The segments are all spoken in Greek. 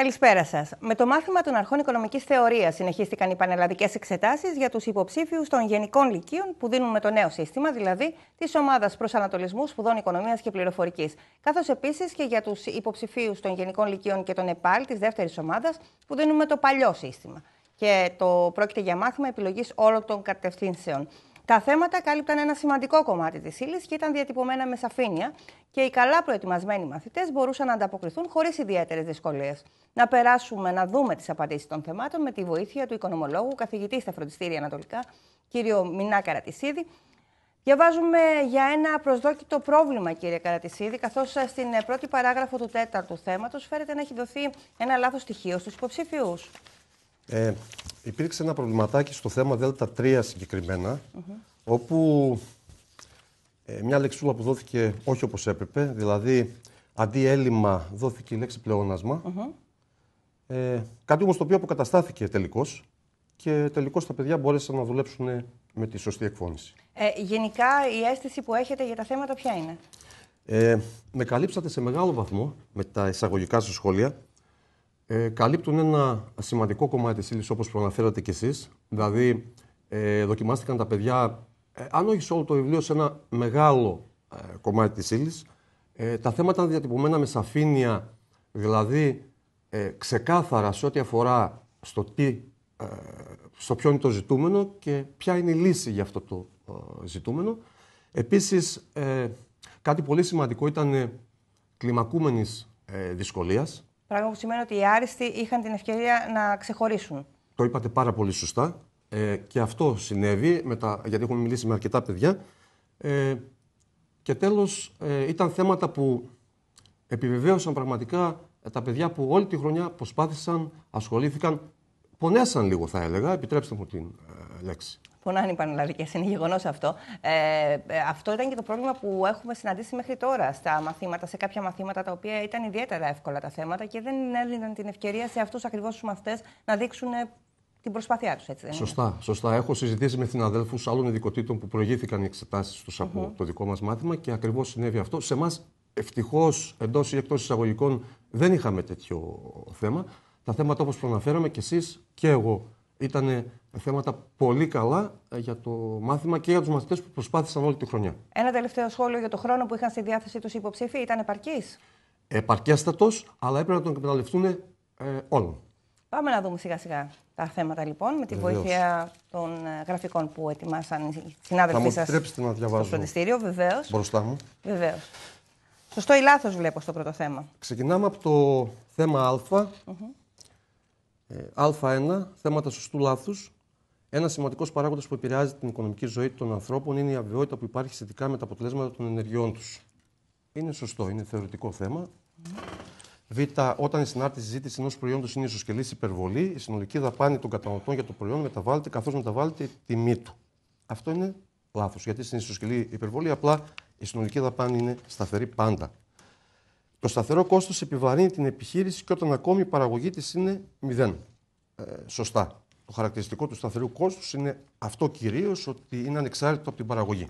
Καλησπέρα σας. Με το μάθημα των αρχών οικονομικής θεωρίας συνεχίστηκαν οι πανελλαδικές εξετάσεις για τους υποψήφιους των γενικών λυκείων που δίνουν με το νέο σύστημα, δηλαδή της ομάδας προσανατολισμού σπουδών οικονομίας και πληροφορικής. Καθώς επίσης και για τους υποψηφίους των γενικών λυκείων και των ΕΠΑΛ της δεύτερης ομάδας που δίνουν με το παλιό σύστημα. Και το πρόκειται για μάθημα επιλογής όλων των κατευθύνσεων. Τα θέματα κάλυπταν ένα σημαντικό κομμάτι της ύλης και ήταν διατυπωμένα με σαφήνεια και οι καλά προετοιμασμένοι μαθητές μπορούσαν να ανταποκριθούν χωρίς ιδιαίτερες δυσκολίες. Να περάσουμε να δούμε τις απαντήσεις των θεμάτων με τη βοήθεια του οικονομολόγου, καθηγητή στα φροντιστήρια Ανατολικά, κύριο Μινά Καρατισίδη. Διαβάζουμε για ένα προσδόκητο πρόβλημα, κύριε Καρατισίδη, καθώς ε, στην ε, πρώτη παράγραφο του τέταρτου θέματος φέρεται να έχει δοθεί ένα λάθος στοιχείο στους υποψηφίους. Ε, υπήρξε ένα προβληματάκι στο θέμα Δέλτα 3 συγκεκριμενα όπου ε, μια λεξούλα που δόθηκε όχι όπως έπρεπε, δηλαδή αντί έλλειμμα δόθηκε η λέξη Ε, κάτι όμως το οποίο αποκαταστάθηκε τελικώς και τελικώς τα παιδιά μπόρεσαν να δουλέψουν με τη σωστή εκφώνηση. Ε, γενικά η αίσθηση που έχετε για τα θέματα ποια είναι. Ε, με καλύψατε σε μεγάλο βαθμό με τα εισαγωγικά σου σχόλια. Ε, καλύπτουν ένα σημαντικό κομμάτι της ύλης όπως προαναφέρατε κι εσείς. Δηλαδή ε, δοκιμάστηκαν τα παιδιά, ε, αν όχι σε όλο το βιβλίο, σε ένα μεγάλο κομμάτι της ύλης. τα θέματα ήταν διατυπωμένα με σαφήνεια, δηλαδή ξεκάθαρα σε ό,τι αφορά στο, τι, στο ποιο είναι το ζητούμενο και ποια είναι η λύση για αυτό το ζητούμενο. Επίσης, κάτι πολύ σημαντικό ήταν κλιμακούμενης δυσκολίας, Πράγμα που σημαίνει ότι οι άριστοι είχαν την ευκαιρία να ξεχωρίσουν. Το είπατε πάρα πολύ σωστά. Ε, και αυτό συνέβη, με γιατί έχουμε μιλήσει με αρκετά παιδιά. Ε, και τέλος, ε, ήταν θέματα που επιβεβαίωσαν πραγματικά τα παιδιά που όλη τη χρονιά προσπάθησαν, ασχολήθηκαν, πονέσαν λίγο θα έλεγα, επιτρέψτε μου την λέξη πονάνε οι πανελλαδικές. Είναι γεγονός αυτό. Ε, ε, αυτό ήταν και το πρόβλημα που έχουμε συναντήσει μέχρι τώρα στα μαθήματα, σε κάποια μαθήματα τα οποία ήταν ιδιαίτερα εύκολα τα θέματα και δεν έδιναν την ευκαιρία σε αυτούς ακριβώς τους μαθητές να δείξουν ε, την προσπάθειά τους. Έτσι, δεν σωστά, είναι. σωστά. Έχω συζητήσει με συναδέλφους άλλων ειδικοτήτων που προηγήθηκαν οι εξετάσεις τους από το δικό μας μάθημα και ακριβώς συνέβη αυτό. Σε εμάς, ευτυχώς εντός ή εκτός εισαγωγικών, δεν είχαμε τέτοιο θέμα. Τα θέματα όπως προαναφέραμε και εσείς και εγώ ήταν θέματα πολύ καλά ε, για το μάθημα και για τους μαθητές που προσπάθησαν όλη τη χρονιά. Ένα τελευταίο σχόλιο για το χρόνο που είχαν στη διάθεσή τους υποψήφοι. Ήταν επαρκής. Επαρκέστατος, αλλά έπρεπε να τον εκμεταλλευτούν ε, Πάμε να δούμε σιγά σιγά τα θέματα λοιπόν με τη βοήθεια των ε, γραφικών που ετοιμάσαν οι συνάδελφοί σα. στο φροντιστήριο, βεβαίως. Μπροστά μου. Βεβαίως. Σωστό ή λάθος βλέπω στο πρώτο θέμα. Ξεκινάμε από το θέμα Α. Mm-hmm. Ε, Α1, θέματα σωστού λάθους. Ένας σημαντικός παράγοντας που επηρεάζει την οικονομική ζωή των ανθρώπων είναι η αβεβαιότητα που υπάρχει σχετικά με τα αποτελέσματα των ενεργειών τους. Είναι σωστό, είναι θεωρητικό θέμα. Β. Όταν η συνάρτηση ζήτηση ενός προϊόντος είναι ισοσκελής υπερβολή, η συνολική δαπάνη των καταναλωτών για το προϊόν μεταβάλλεται καθώς μεταβάλλεται η τιμή του. Αυτό είναι λάθος, γιατί στην ισοσκελή υπερβολή απλά η συνολική δαπάνη είναι σταθερή πάντα. Το σταθερό κόστος επιβαρύνει την επιχείρηση και όταν ακόμη η παραγωγή της είναι μηδέν. Ε, σωστά. Το χαρακτηριστικό του σταθερού κόστους είναι αυτό κυρίως ότι είναι ανεξάρτητο από την παραγωγή.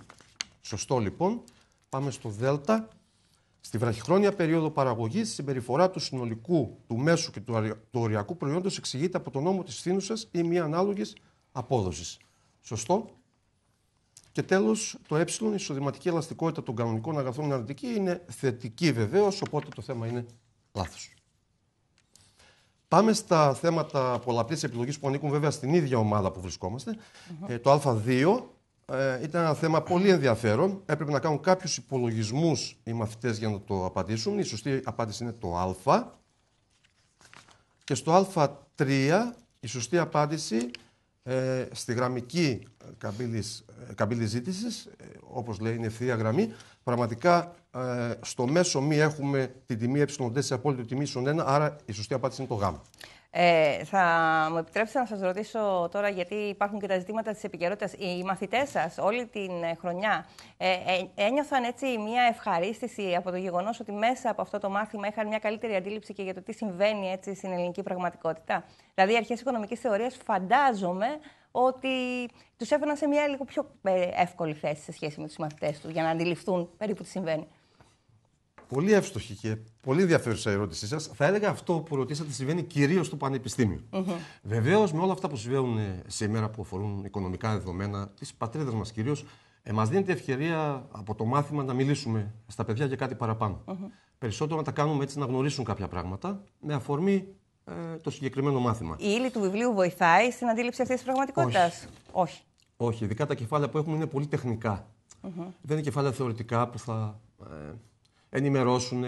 Σωστό λοιπόν. Πάμε στο ΔΕΛΤΑ. Στη βραχυχρόνια περίοδο παραγωγής, η συμπεριφορά του συνολικού, του μέσου και του οριακού προϊόντος εξηγείται από τον νόμο της στήνουσας ή μία ανάλογης απόδοσης. Σωστό. Και τέλος, το ε, η εισοδηματική ελαστικότητα των κανονικών αγαθών είναι αρνητική. Είναι θετική βεβαίως, οπότε το θέμα είναι λάθος. Πάμε στα θέματα πολλαπλής επιλογής που ανήκουν βέβαια στην ίδια ομάδα που βρισκομαστε ε, το Α2 ε, ήταν ένα θέμα πολύ ενδιαφέρον. Έπρεπε να κάνουν κάποιους υπολογισμούς οι μαθητές για να το απαντήσουν. Η σωστή απάντηση είναι το Α. Και στο Α3 η σωστή απάντηση ε, στη γραμμική ε, καμπύλης, ε, ζήτηση, όπω ε, όπως λέει είναι ευθεία γραμμή, πραγματικά στο μέσο μη έχουμε την τιμή ε4 απόλυτη τιμή ίσον 1, άρα η σωστή απάντηση είναι το γ. Ε, θα μου επιτρέψετε να σας ρωτήσω τώρα, γιατί υπάρχουν και τα ζητήματα της επικαιρότητας. Οι μαθητές σας όλη την ε, χρονιά ε, ε, ένιωθαν έτσι μια ευχαρίστηση από το γεγονός ότι μέσα από αυτό το μάθημα είχαν μια καλύτερη αντίληψη και για το τι συμβαίνει έτσι στην ελληνική πραγματικότητα. Δηλαδή, οι αρχές οικονομικής θεωρίας φαντάζομαι ότι τους έφεραν σε μια λίγο πιο ε, εύκολη θέση σε σχέση με τους μαθητές τους για να αντιληφθούν περίπου τι συμβαίνει. Πολύ εύστοχη και πολύ ενδιαφέρουσα ερώτησή σας. Θα έλεγα αυτό που ρωτήσατε συμβαίνει κυρίως στο πανεπιστήμιο. Mm-hmm. Βεβαίως, με όλα αυτά που συμβαίνουν ε, σήμερα που αφορούν οικονομικά δεδομένα της πατρίδας μας κυρίως, ε, μας δίνεται ευκαιρία από το μάθημα να μιλήσουμε στα παιδιά για κάτι παραπάνω. Περισσότερο να τα κάνουμε έτσι να γνωρίσουν κάποια πράγματα με αφορμή ε, το συγκεκριμένο μάθημα. Η ύλη του βιβλίου βοηθάει στην αντίληψη αυτής της πραγματικότητας. Όχι. Όχι. Όχι. Ειδικά τα κεφάλαια που έχουμε είναι πολύ τεχνικά. Δεν είναι κεφάλαια θεωρητικά που θα. Ε, ενημερώσουν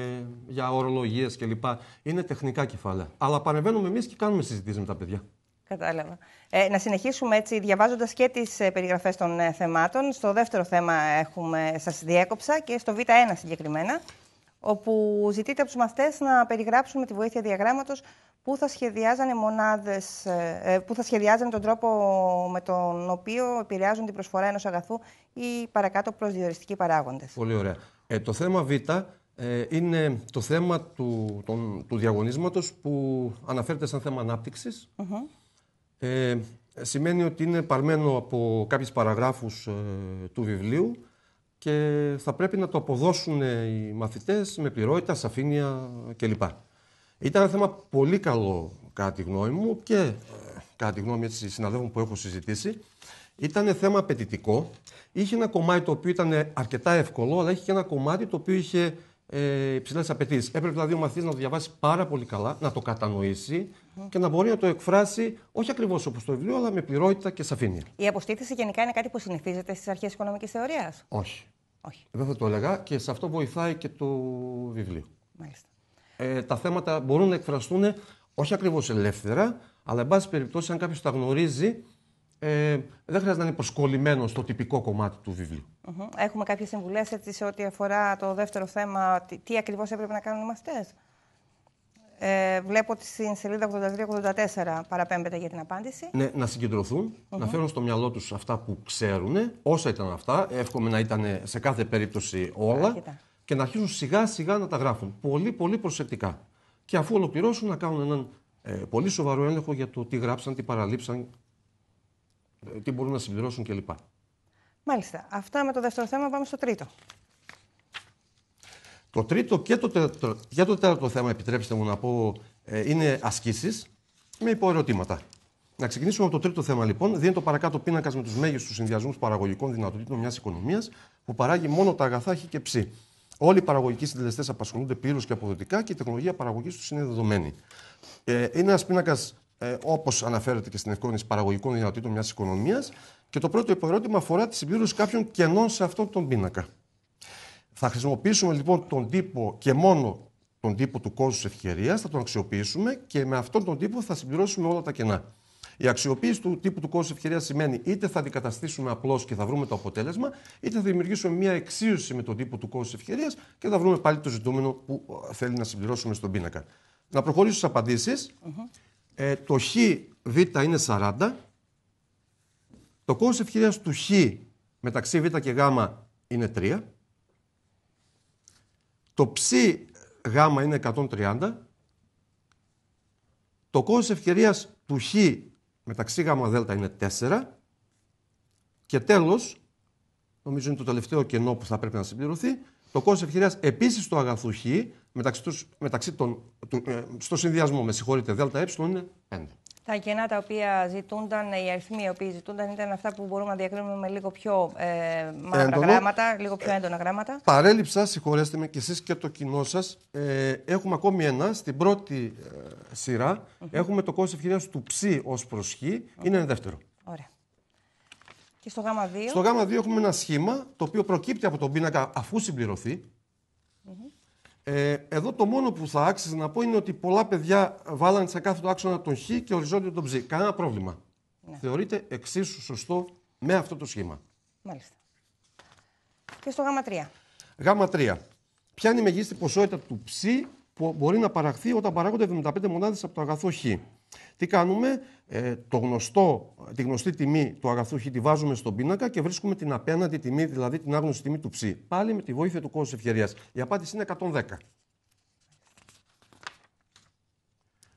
για ορολογίες κλπ. Είναι τεχνικά κεφάλαια. Αλλά παρεμβαίνουμε εμείς και κάνουμε συζητήσεις με τα παιδιά. Κατάλαβα. Ε, να συνεχίσουμε έτσι, διαβάζοντας και τις ε, περιγραφές των ε, θεμάτων. Στο δεύτερο θέμα έχουμε, σας διέκοψα και στο Β1 συγκεκριμένα. Όπου ζητείτε από τους μαθητές να περιγράψουν με τη βοήθεια διαγράμματος πού θα σχεδιάζανε μονάδες, ε, που θα σχεδιάζανε τον τρόπο με τον οποίο επηρεάζουν την προσφορά ενός αγαθού ή παρακάτω προσδιοριστικοί παράγοντες. Πολύ ωραία. Ε, το θέμα Β ε, είναι το θέμα του, τον, του διαγωνίσματος που αναφέρεται σαν θέμα ανάπτυξης. Ε, σημαίνει ότι είναι παρμένο από κάποιες παραγράφους ε, του βιβλίου και θα πρέπει να το αποδώσουν οι μαθητές με πληρότητα, σαφήνεια κλπ. Ήταν ένα θέμα πολύ καλό κατά τη γνώμη μου και κατά τη γνώμη έτσι, συναδέλφων που έχω συζητήσει ήταν θέμα απαιτητικό. Είχε ένα κομμάτι το οποίο ήταν αρκετά εύκολο, αλλά είχε και ένα κομμάτι το οποίο είχε ε, υψηλές απαιτήσεις. Έπρεπε δηλαδή ο μαθητής να το διαβάσει πάρα πολύ καλά, να το κατανοήσει και να μπορεί να το εκφράσει όχι ακριβώς όπως το βιβλίο, αλλά με πληρότητα και σαφήνεια. Η αποστήθηση γενικά είναι κάτι που συνηθίζεται στις αρχές οικονομικής θεωρίας. Όχι. όχι. Δεν θα το έλεγα και σε αυτό βοηθάει και το βιβλίο. Μάλιστα. Ε, τα θέματα μπορούν να εκφραστούν όχι ακριβώς ελεύθερα, αλλά εν πάση περιπτώσει, αν κάποιος τα γνωρίζει, ε, δεν χρειάζεται να είναι προσκολλημένο στο τυπικό κομμάτι του βιβλίου. Έχουμε κάποιες συμβουλές σε ό,τι αφορά το δεύτερο θέμα, τι, τι ακριβώς έπρεπε να κάνουν οι μαθητές. Ε, βλέπω ότι στην σελίδα 83-84 παραπέμπεται για την απάντηση. Ναι, να συγκεντρωθουν να φέρουν στο μυαλό τους αυτά που ξέρουν, όσα ήταν αυτά. Εύχομαι να ήταν σε κάθε περίπτωση όλα. Και να αρχίσουν σιγά σιγά να τα γράφουν. Πολύ, πολύ προσεκτικά. Και αφού ολοκληρώσουν, να κάνουν έναν ε, πολύ σοβαρό έλεγχο για το τι γράψαν, τι παραλείψαν τι μπορούν να συμπληρώσουν κλπ. Μάλιστα. Αυτά με το δεύτερο θέμα. Πάμε στο τρίτο. Το τρίτο και το, τέταρτο, και το τέταρτο θέμα, επιτρέψτε μου να πω, ε, είναι ασκήσεις με υποερωτήματα. Να ξεκινήσουμε από το τρίτο θέμα λοιπόν. Δίνει το παρακάτω πίνακας με τους μέγιστους συνδυασμούς παραγωγικών δυνατοτήτων μιας οικονομίας που παράγει μόνο τα αγαθά, χ και ψή. Όλοι οι παραγωγικοί συντελεστές απασχολούνται πλήρως και αποδοτικά και η τεχνολογία παραγωγής τους είναι δεδομένη. Ε, είναι ένας πίνακας ε, όπως αναφέρεται και στην ευκόνηση παραγωγικών δυνατοτήτων μιας οικονομίας. Και το πρώτο υποερώτημα αφορά τη συμπλήρωση κάποιων κενών σε αυτόν τον πίνακα. Θα χρησιμοποιήσουμε λοιπόν τον τύπο και μόνο τον τύπο του κόστους ευκαιρία, θα τον αξιοποιήσουμε και με αυτόν τον τύπο θα συμπληρώσουμε όλα τα κενά. Η αξιοποίηση του τύπου του κόστους ευκαιρία σημαίνει είτε θα αντικαταστήσουμε απλώς και θα βρούμε το αποτέλεσμα, είτε θα δημιουργήσουμε μια εξίωση με τον τύπο του κόστους ευκαιρία και θα βρούμε πάλι το ζητούμενο που θέλει να συμπληρώσουμε στον πίνακα. Να προχωρήσω στις απαντησει ε, το χ β είναι 40, το κόστος ευκαιρίας του χ μεταξύ β και γ είναι 3, το ψ γ είναι 130, το κόστος ευκαιρίας του χ μεταξύ γ δ είναι 4 και τέλος, νομίζω είναι το τελευταίο κενό που θα πρέπει να συμπληρωθεί, το κόστος ευκαιρίας επίσης του αγαθού χ μεταξύ, τους, μεταξύ των, του, ε, στο συνδυασμό, με συγχωρείτε, ΔΕΛΤΑ ε είναι 5. Τα κενά τα οποία ζητούνταν, οι αριθμοί οι οποίοι ζητούνταν ήταν αυτά που μπορούμε να διακρίνουμε με λίγο πιο ε, μαύρα γράμματα, λίγο πιο έντονα γράμματα. Παρέλειψα, συγχωρέστε με και εσείς και το κοινό σας, ε, έχουμε ακόμη ένα, στην πρώτη ε, σειρα έχουμε το κόστος ευκαιρίας του ψ ως προσχή, okay. είναι δεύτερο. Ωραία. Και στο γάμα 2. Στο γάμα 2 έχουμε ένα σχήμα το οποίο προκύπτει από τον πίνακα αφού Ε, εδώ το μόνο που θα άξιζε να πω είναι ότι πολλά παιδιά βάλανε σε κάθε το άξονα τον χ και οριζόντιο τον ψ. Κανένα πρόβλημα. Ναι. Θεωρείται εξίσου σωστό με αυτό το σχήμα. Μάλιστα. Και στο γάμα 3. Γάμα 3. Ποια είναι η μεγίστη ποσότητα του ψ που μπορεί να παραχθεί όταν παράγονται 75 μονάδες από το αγαθό χ. Τι κάνουμε, ε, το γνωστό, τη γνωστή τιμή του αγαθού χ τη βάζουμε στον πίνακα και βρίσκουμε την απέναντι τιμή, δηλαδή την άγνωστη τιμή του ψ. Πάλι με τη βοήθεια του κόστου ευκαιρία. Η απάντηση είναι 110.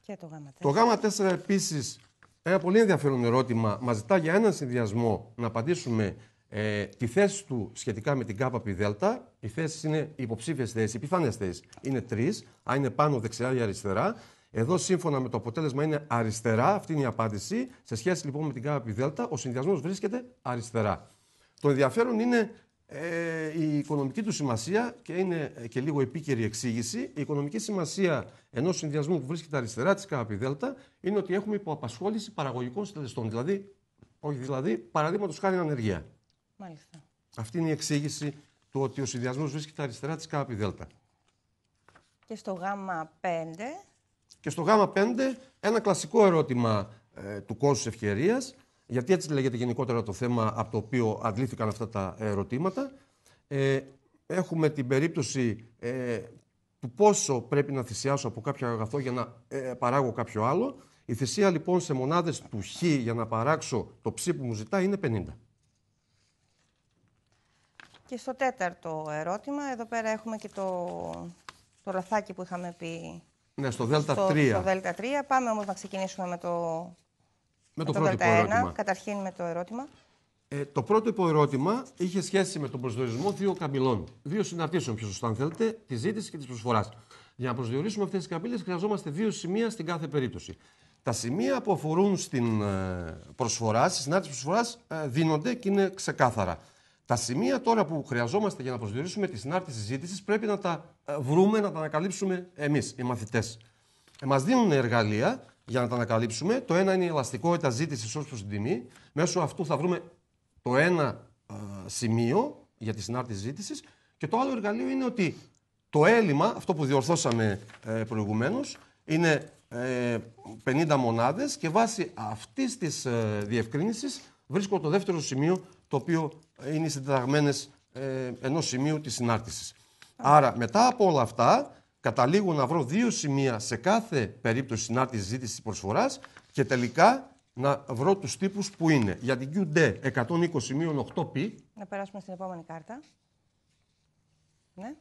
Και το γάμα 4. Το 4 επίσης, ένα πολύ ενδιαφέρον ερώτημα, μας ζητά για έναν συνδυασμό να απαντήσουμε ε, τη θέση του σχετικά με την ΚΠΔ. Οι θέσεις είναι υποψήφιες θέσεις, οι πιθανές θέσεις είναι τρεις, αν είναι πάνω δεξιά ή αριστερά. Εδώ, σύμφωνα με το αποτέλεσμα, είναι αριστερά. Αυτή είναι η απάντηση. Σε σχέση λοιπόν με την ΚΑΠΗ ΔΕΛΤΑ, ο συνδυασμός βρίσκεται αριστερά. Το ενδιαφέρον είναι ε, η οικονομική του σημασία και είναι ε, και λίγο επίκαιρη εξήγηση. Η οικονομική σημασία ενός συνδυασμού που βρίσκεται αριστερά της ΚΑΠΗ ΔΕΛΤΑ είναι ότι έχουμε υποαπασχόληση παραγωγικών συντελεστών. Δηλαδή, όχι δηλαδή, παραδείγματος χάρη ανεργία. Μάλιστα. Αυτή είναι η εξήγηση του ότι ο συνδυασμός βρίσκεται αριστερά της ΚΑΠΗ ΔΕΛΤΑ. Και στο γάμα 5 και στο Γ5 ένα κλασικό ερώτημα ε, του κόστους ευκαιρίας, γιατί έτσι λέγεται γενικότερα το θέμα από το οποίο αντλήθηκαν αυτά τα ερωτήματα. Ε, έχουμε την περίπτωση ε, του πόσο πρέπει να θυσιάσω από κάποιο αγαθό για να ε, παράγω κάποιο άλλο. Η θυσία λοιπόν σε μονάδες του χ για να παράξω το ψ που μου ζητά είναι 50. Και στο τέταρτο ερώτημα, εδώ πέρα έχουμε και το, το λαθάκι που είχαμε πει ναι, στο Δέλτα 3. Στο Δέλτα 3. Πάμε όμως να ξεκινήσουμε με το, με το, το πρώτο Δέλτα 1. Ερώτημα. Καταρχήν με το ερώτημα. Ε, το πρώτο υποερώτημα είχε σχέση με τον προσδιορισμό δύο καμπυλών. Δύο συναρτήσεων, πιο σωστά, αν θέλετε, τη ζήτηση και της προσφοράς. Για να προσδιορίσουμε αυτές τις καμπύλες, χρειαζόμαστε δύο σημεία στην κάθε περίπτωση. Τα σημεία που αφορούν στην ε, προσφορά, στη συνάρτηση προσφοράς, ε, δίνονται και είναι ξεκάθαρα. Τα σημεία τώρα που χρειαζόμαστε για να προσδιορίσουμε τη συνάρτηση συζήτησης πρέπει να τα ε, βρούμε, να τα ανακαλύψουμε εμείς, οι μαθητές. Ε, Μας δίνουν εργαλεία για να τα ανακαλύψουμε. Το ένα είναι η ελαστικότητα ζήτησης ως προς την τιμή. Μέσω αυτού θα βρούμε το ένα ε, σημείο για τη συνάρτηση ζήτησης. Και το άλλο εργαλείο είναι ότι το έλλειμμα, αυτό που διορθώσαμε προηγουμένως, είναι 50 μονάδες και βάσει αυτής της διευκρίνησης βρίσκω το δεύτερο σημείο το οποίο είναι οι συντεταγμένες ε, ενός σημείου της συνάρτησης. Άρα, μετά από όλα αυτά, καταλήγω να βρω δύο σημεία σε κάθε περίπτωση συνάρτησης ζήτησης προσφοράς και τελικά να βρω τους τύπους που είναι. Για την QD 120-8P. Να περάσουμε στην επόμενη κάρτα. Ναι.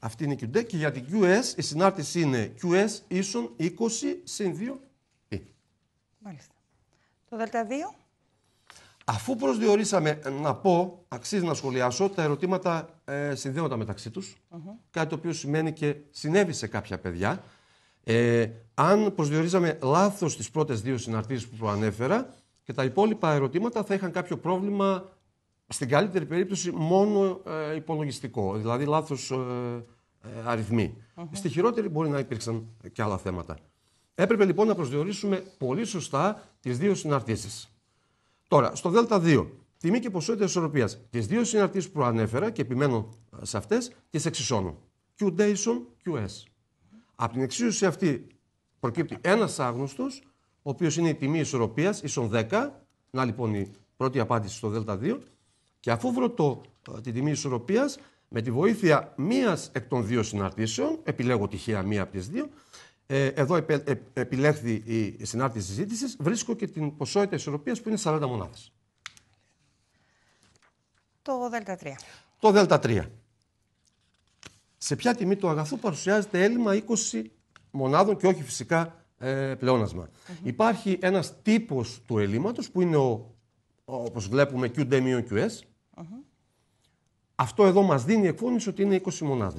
Αυτή είναι η QD και για την QS η συνάρτηση είναι QS ίσον 20 συν 2 π. Μάλιστα. Το ΔΕΛΤΑ 2. Αφού προσδιορίσαμε ε, να πω, αξίζει να σχολιάσω, τα ερωτήματα ε, συνδέοντα μεταξύ τους, κάτι το οποίο σημαίνει και συνέβη σε κάποια παιδιά. Ε, αν προσδιορίζαμε λάθος τις πρώτες δύο συναρτήσεις που προανέφερα και τα υπόλοιπα ερωτήματα θα είχαν κάποιο πρόβλημα, στην καλύτερη περίπτωση μόνο ε, υπολογιστικό, δηλαδή ε, αριθμή. Στη χειρότερη μπορεί να υπήρξαν και άλλα θέματα. Έπρεπε λοιπόν να προσδιορίσουμε πολύ σωστά τις δύο συναρτήσεις. Τώρα, στο ΔΕΛΤΑ 2 τιμή και ποσότητα ισορροπίας. Τις δύο συναρτήσεις που προανέφερα και επιμένω σε αυτές, τις εξισώνω. Q-Dation, QS. Από την εξίσωση αυτή προκύπτει ένας άγνωστος, ο οποίος είναι η τιμή ισορροπίας, ίσον 10. Να λοιπόν η πρώτη απάντηση στο ΔΕΛΤΑ 2 Και αφού βρω το, ε, την τιμή ισορροπίας, με τη βοήθεια μίας εκ των δύο συναρτήσεων, επιλέγω τυχαία μία από τις δύο, ε, εδώ ε, επιλέχθη η συνάρτηση συζήτησης, βρίσκω και την ποσότητα ισορροπίας που είναι 40 μονάδες. Το ΔΕΛΤΑ3. Το ΔΕΛΤΑ3. Σε ποια τιμή του αγαθού παρουσιάζεται έλλειμμα 20 μονάδων και όχι φυσικά ε, πλεονασμα Υπάρχει ένας τύπος του ελλείμματος που είναι ο, όπως βλέπουμε, QD QS. mm Αυτό εδώ μας δίνει η εκφώνηση ότι είναι 20 μονάδε.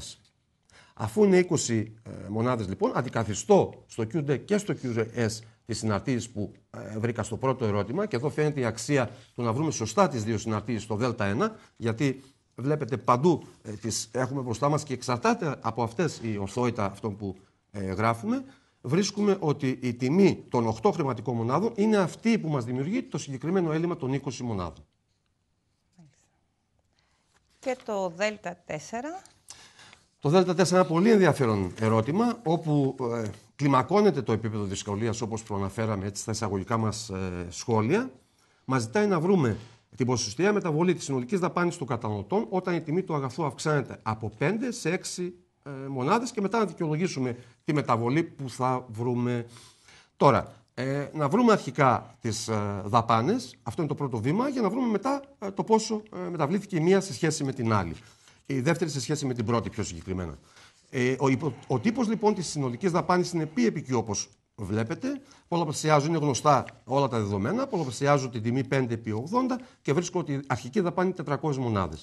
Αφού είναι 20 ε, μονάδες λοιπόν, αντικαθιστώ στο QD και στο QS τις συναρτήσεις που ε, βρήκα στο πρώτο ερώτημα και εδώ φαίνεται η αξία του να βρούμε σωστά τις δύο συναρτήσεις στο δελτα 1 γιατί βλέπετε παντού ε, τις έχουμε μπροστά μας και εξαρτάται από αυτές η ορθότητα αυτών που γράφουμε βρίσκουμε ότι η τιμή των 8 χρηματικών μονάδων είναι αυτή που μας δημιουργεί το συγκεκριμένο έλλειμμα των 20 μονάδων. Και το δελτα 4 το ΔΕΛΤΑ 4 είναι ένα πολύ ενδιαφέρον ερώτημα, όπου ε, κλιμακώνεται το επίπεδο δυσκολίας, όπως προαναφέραμε έτσι, στα εισαγωγικά μας ε, σχόλια. Μας ζητάει να βρούμε την ποσοστιαία μεταβολή της συνολικής δαπάνης των κατανοτών όταν η τιμή του αγαθού αυξάνεται από 5 σε 6 ε, μονάδες και μετά να δικαιολογήσουμε τη μεταβολή που θα βρούμε. Τώρα, ε, να βρούμε αρχικά τις ε, δαπάνες, αυτό είναι το πρώτο βήμα, για να βρούμε μετά ε, το πόσο ε, μεταβλήθηκε η μία σε σχέση με την άλλη. Ε, η δεύτερη σε σχέση με την πρώτη πιο συγκεκριμένα. Ε, ο ο τύπος λοιπόν της συνολικής δαπάνης είναι ποιο και όπως βλέπετε. Πολλαπλασιάζουν, είναι γνωστά όλα τα δεδομένα. Πολλαπλασιάζουν την τιμή 5 επί 80 και βρίσκω ότι η αρχική δαπάνη 400 μονάδε.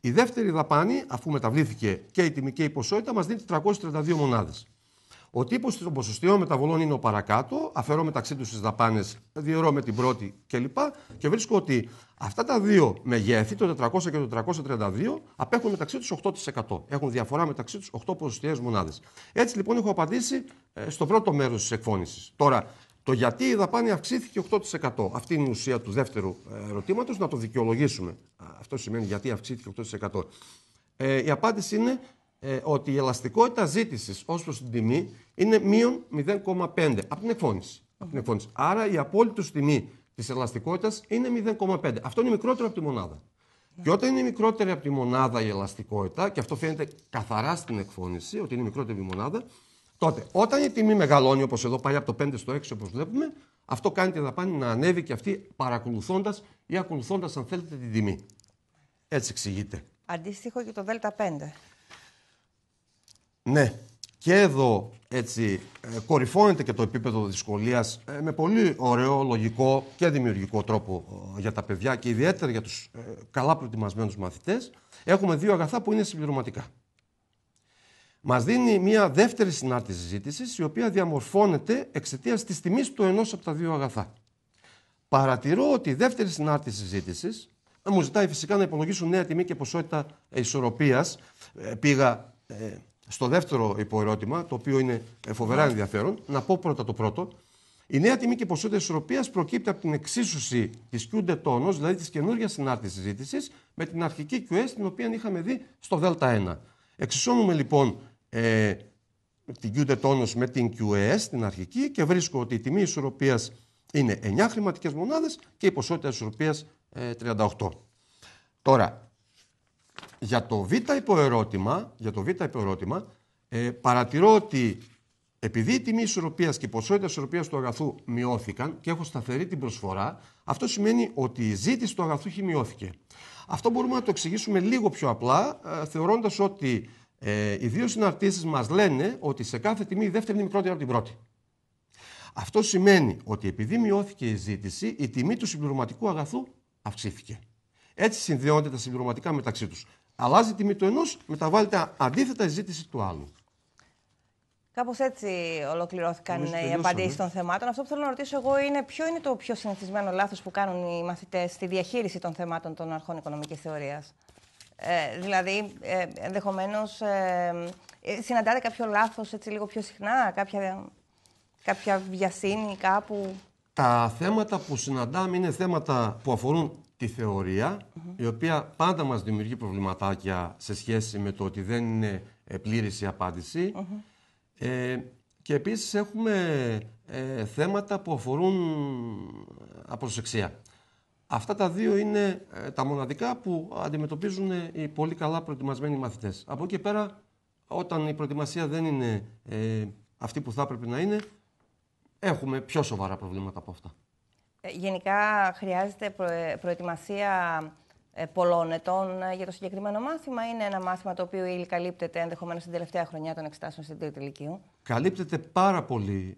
Η δεύτερη δαπάνη, αφού μεταβλήθηκε και η τιμή και η ποσότητα, μας δίνει 432 μονάδες. Ο τύπος των ποσοστιαίων μεταβολών είναι ο παρακάτω. Αφαιρώ μεταξύ τους τις δαπάνες, διαιρώ με την πρώτη κλπ. Και βρίσκω ότι αυτά τα δύο μεγέθη, το 400 και το 432, απέχουν μεταξύ τους 8%. Έχουν διαφορά μεταξύ τους 8 ποσοστιαίες μονάδες. Έτσι λοιπόν έχω απαντήσει ε, στο πρώτο μέρος της εκφώνησης. Τώρα, το γιατί η δαπάνη αυξήθηκε 8%. Αυτή είναι η ουσία του δεύτερου ε, ερωτήματος, να το δικαιολογήσουμε. Αυτό σημαίνει γιατί αυξήθηκε 8%. Ε, η απάντηση είναι ε, ότι η ελαστικότητα ζήτησης ως προς την τιμή είναι μείον 0,5 από την εκφώνηση. Άρα η απόλυτη τιμή της ελαστικότητας είναι 0,5. Αυτό είναι μικρότερο από τη μονάδα. Και όταν είναι μικρότερη από τη μονάδα η ελαστικότητα, και αυτό φαίνεται καθαρά στην εκφώνηση, ότι είναι μικρότερη η μονάδα, τότε όταν η τιμή μεγαλώνει, όπως εδώ πάει από το 5 στο 6, όπως βλέπουμε, αυτό κάνει τη δαπάνη να ανέβει και αυτή παρακολουθώντας ή ακολουθώντας, αν θέλετε, την τιμή. Έτσι εξηγείται. Αντίστοιχο και το ΔΕΛΤΑ ναι, και εδώ έτσι ε, κορυφώνεται και το επίπεδο δυσκολίας ε, με πολύ ωραίο, λογικό και δημιουργικό τρόπο ε, για τα παιδιά και ιδιαίτερα για τους καλά προετοιμασμένους μαθητές. Έχουμε δύο αγαθά που είναι συμπληρωματικά. Μας δίνει μια δεύτερη συνάρτηση συζήτησης, η οποία διαμορφώνεται εξαιτίας της τιμής του ενός από τα δύο αγαθά. Παρατηρώ ότι η δεύτερη συνάρτηση συζήτησης μου ζητάει φυσικά να υπολογίσουν νέα τιμή και ποσότητα ισορροπίας. Πήγα στο δεύτερο υποερώτημα, το οποίο είναι ε, φοβερά ενδιαφέρον, να πω πρώτα το πρώτο. Η νέα τιμή και ποσότητα ισορροπίας προκύπτει από την εξίσωση της QDE τόνο, δηλαδή της καινούργιας συνάρτησης ζήτηση, με την αρχική QS την οποία είχαμε δει στο ΔΕΛΤΑ 1 Εξισώνουμε λοιπόν ε, την QDE τόνο με την QS, την αρχική, και βρίσκω ότι η τιμή ισορροπίας είναι 9 χρηματικές μονάδες και η ποσότητα ισορροπίας ε, 38. Τώρα, για το β' υποερώτημα, για το β υποερώτημα ε, παρατηρώ ότι επειδή η τιμή ισορροπίας και η ποσότητα ισορροπίας του αγαθού μειώθηκαν και έχω σταθερή την προσφορά, αυτό σημαίνει ότι η ζήτηση του αγαθού έχει μειώθηκε. Αυτό μπορούμε να το εξηγήσουμε λίγο πιο απλά, ε, θεωρώντας ότι ε, οι δύο συναρτήσεις μας λένε ότι σε κάθε τιμή η δεύτερη είναι μικρότερη από την πρώτη. Αυτό σημαίνει ότι επειδή μειώθηκε η ζήτηση, η τιμή του συμπληρωματικού αγαθού αυξήθηκε. Έτσι συνδέονται τα συμπληρωματικά μεταξύ τους. Αλλάζει η τιμή του ενός, μεταβάλλεται αντίθετα η ζήτηση του άλλου. Κάπως έτσι ολοκληρώθηκαν οι απαντήσεις των θεμάτων. Αυτό που θέλω να ρωτήσω εγώ είναι ποιο είναι το πιο συνηθισμένο λάθος που κάνουν οι μαθητές στη διαχείριση των θεμάτων των αρχών οικονομικής θεωρίας. Ε, δηλαδή, ε, ενδεχομένως, ε, ε συναντάτε κάποιο λάθος λίγο πιο συχνά, κάποια, κάποια βιασύνη κάπου. Τα θέματα που συναντάμε είναι θέματα που αφορούν τη θεωρία, η οποία πάντα μας δημιουργεί προβληματάκια σε σχέση με το ότι δεν είναι ε, πλήρης η απάντηση. Ε, και επίσης έχουμε ε, θέματα που αφορούν απροσεξία. Αυτά τα δύο είναι τα μοναδικά που αντιμετωπίζουν οι πολύ καλά προετοιμασμένοι μαθητές. Από εκεί πέρα, όταν η προετοιμασία δεν είναι αυτή που θα έπρεπε να είναι, έχουμε πιο σοβαρά προβλήματα από αυτά. Ε, γενικά χρειάζεται ε, προετοιμασία ε, πολλών ετών για το συγκεκριμένο μάθημα. Είναι ένα μάθημα το οποίο ήδη καλύπτεται ενδεχομένως την τελευταία χρονιά των εξετάσεων στην Τρίτη Λυκειού. Καλύπτεται πάρα πολύ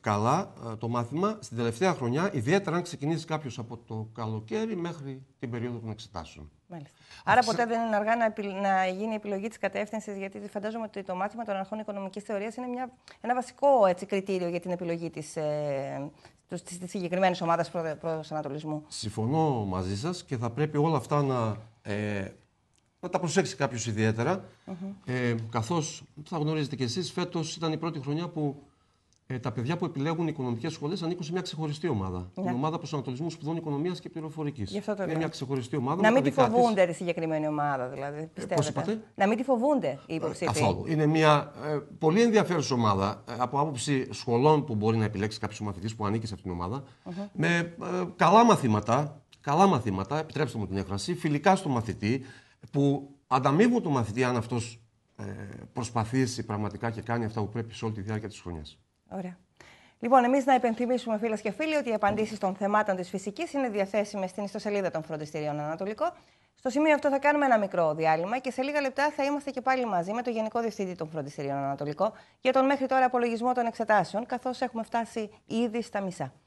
καλά το μάθημα στην τελευταία χρονιά, ιδιαίτερα αν ξεκινήσει κάποιος από το καλοκαίρι μέχρι την περίοδο των εξετάσεων. Μάλιστα. Άρα ποτέ δεν είναι αργά να, επι... να γίνει η επιλογή της κατεύθυνσης, γιατί φαντάζομαι ότι το μάθημα των αρχών οικονομικής θεωρίας είναι μια... ένα βασικό έτσι, κριτήριο για την επιλογή της ε, τη συγκεκριμένη ομάδα προσανατολισμού. Συμφωνώ μαζί σας και θα πρέπει όλα αυτά να, ε, να τα προσέξει κάποιος ιδιαίτερα. Mm-hmm. Ε, Καθώς θα γνωρίζετε κι εσείς, φέτος ήταν η πρώτη χρονιά που ε, τα παιδιά που επιλέγουν οικονομικές σχολές ανήκουν σε μια ξεχωριστή ομάδα. Ναι. Την ομάδα προσανατολισμού σπουδών οικονομίας και πληροφορικής. Είναι μια ξεχωριστή ομάδα. Να μην τη φοβούνται τη συγκεκριμένη ομάδα, δηλαδή. Ε, πιστεύετε. να μην τη φοβούνται οι υποψήφοι. Καθόλου. Είναι μια ε, πολύ ενδιαφέρουσα ομάδα ε, από άποψη σχολών που μπορεί να επιλέξει κάποιος μαθητής που ανήκει σε αυτήν την ομάδα. Με καλά μαθήματα, καλά μαθήματα, επιτρέψτε μου την έκφραση, φιλικά στο μαθητή, που ανταμείβουν το μαθητή αν αυτός προσπαθήσει πραγματικά και κάνει αυτά που πρέπει σε όλη τη διάρκεια της χρονιάς. Ωραία. Λοιπόν, εμείς να υπενθυμίσουμε, φίλες και φίλοι, ότι οι απαντήσεις των θεμάτων της φυσικής είναι διαθέσιμες στην ιστοσελίδα των Φροντιστηρίων Ανατολικό. Στο σημείο αυτό θα κάνουμε ένα μικρό διάλειμμα και σε λίγα λεπτά θα είμαστε και πάλι μαζί με το Γενικό Διευθυντή των Φροντιστηρίων Ανατολικό για τον μέχρι τώρα απολογισμό των εξετάσεων, καθώς έχουμε φτάσει ήδη στα μισά.